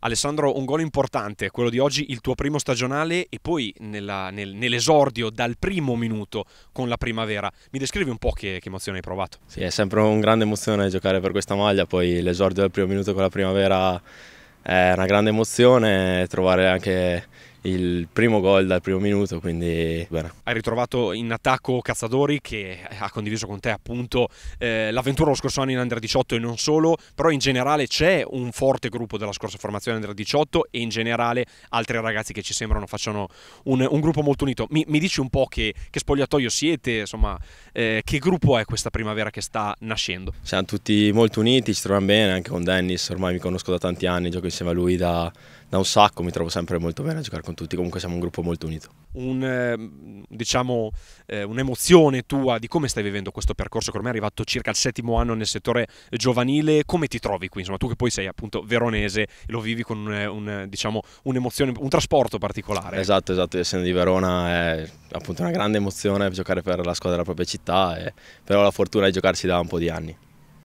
Alessandro, un gol importante, quello di oggi, il tuo primo stagionale e poi nella, nel, nell'esordio dal primo minuto con la primavera. Mi descrivi un po' che, che, emozione hai provato? Sì, è sempre un grande emozione giocare per questa maglia, poi l'esordio dal primo minuto con la primavera è una grande emozione, trovare anche il primo gol dal primo minuto, quindi bene. Hai ritrovato in attacco Cazzadori che ha condiviso con te appunto eh, l'avventura lo scorso anno in Under 18 e non solo, però in generale c'è un forte gruppo della scorsa formazione Under 18 e in generale altri ragazzi che ci sembrano facciano un, un gruppo molto unito. Mi, mi, dici un po' che, che spogliatoio siete, insomma, eh, che gruppo è questa primavera che sta nascendo? Siamo tutti molto uniti, ci troviamo bene, anche con Dennis, ormai mi conosco da tanti anni, gioco insieme a lui da da un sacco, mi trovo sempre molto bene a giocare con tutti, comunque siamo un gruppo molto unito. Un, ehm, diciamo, eh, un'emozione tua di come stai vivendo questo percorso, che ormai è arrivato circa il settimo anno nel settore giovanile, come ti trovi qui? Insomma, tu che poi sei appunto veronese, lo vivi con un, un, diciamo, un'emozione, un trasporto particolare. Esatto, esatto, essendo di Verona è appunto una grande emozione giocare per la squadra della propria città, e, eh, però la fortuna è giocarsi da un po' di anni.